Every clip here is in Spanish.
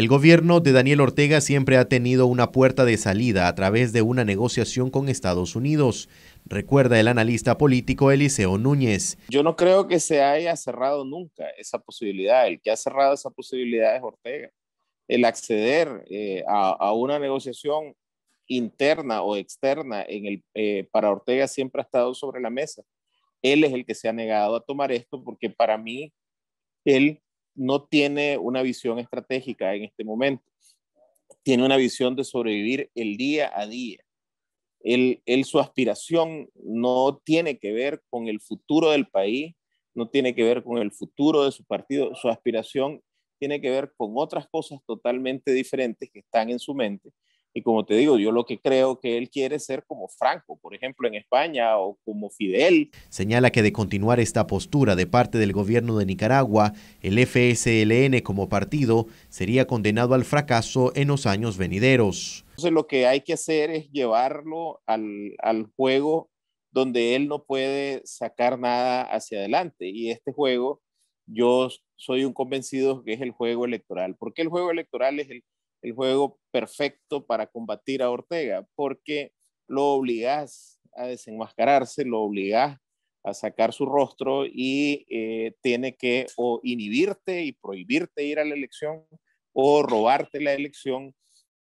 El gobierno de Daniel Ortega siempre ha tenido una puerta de salida a través de una negociación con Estados Unidos, recuerda el analista político Eliseo Núñez. Yo no creo que se haya cerrado nunca esa posibilidad. El que ha cerrado esa posibilidad es Ortega. El acceder eh, a, una negociación interna o externa eh, para Ortega siempre ha estado sobre la mesa. Él es el que se ha negado a tomar esto porque para mí él no tiene una visión estratégica en este momento. Tiene una visión de sobrevivir el día a día. Él, su aspiración no tiene que ver con el futuro del país, no tiene que ver con el futuro de su partido, su aspiración tiene que ver con otras cosas totalmente diferentes que están en su mente y como te digo, yo lo que creo que él quiere es ser como Franco, por ejemplo, en España o como Fidel. Señala que de continuar esta postura de parte del gobierno de Nicaragua, el FSLN como partido sería condenado al fracaso en los años venideros. Entonces lo que hay que hacer es llevarlo al, al juego donde él no puede sacar nada hacia adelante. Y este juego, yo soy un convencido que es el juego electoral. porque el juego electoral es el el juego perfecto para combatir a Ortega, porque lo obligás a desenmascararse, lo obligás a sacar su rostro y eh, tiene que o inhibirte y prohibirte ir a la elección o robarte la elección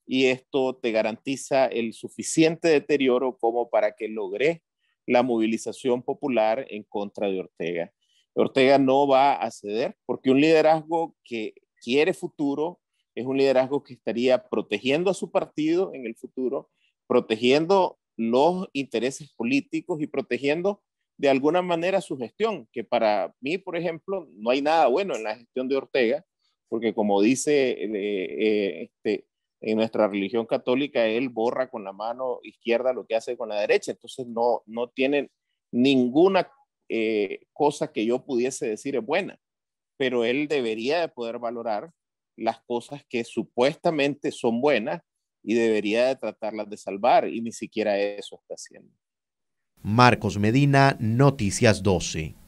y esto te garantiza el suficiente deterioro como para que logre la movilización popular en contra de Ortega. Ortega no va a ceder porque un liderazgo que quiere futuro, es un liderazgo que estaría protegiendo a su partido en el futuro, protegiendo los intereses políticos y protegiendo de alguna manera su gestión, que para mí, por ejemplo, no hay nada bueno en la gestión de Ortega, porque como dice eh, eh, este, en nuestra religión católica, él borra con la mano izquierda lo que hace con la derecha, entonces no, no tiene ninguna eh, cosa que yo pudiese decir es buena, pero él debería de poder valorar las cosas que supuestamente son buenas y debería de tratarlas de salvar y ni siquiera eso está haciendo. Marcos Medina, Noticias 12.